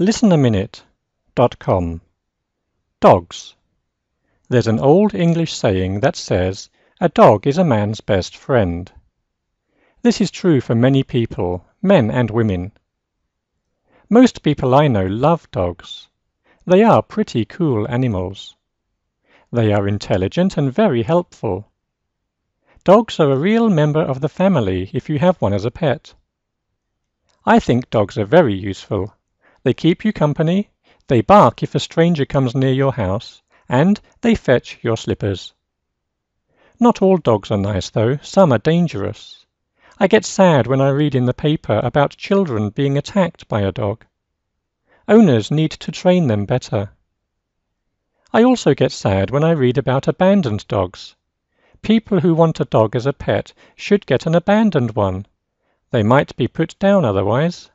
listenaminute.com. Dogs. There's an old English saying that says, a dog is a man's best friend. This is true for many people, men and women. Most people I know love dogs. They are pretty cool animals. They are intelligent and very helpful. Dogs are a real member of the family if you have one as a pet. I think dogs are very useful they keep you company, they bark if a stranger comes near your house, and they fetch your slippers. Not all dogs are nice, though, some are dangerous. I get sad when I read in the paper about children being attacked by a dog. Owners need to train them better. I also get sad when I read about abandoned dogs. People who want a dog as a pet should get an abandoned one. They might be put down otherwise.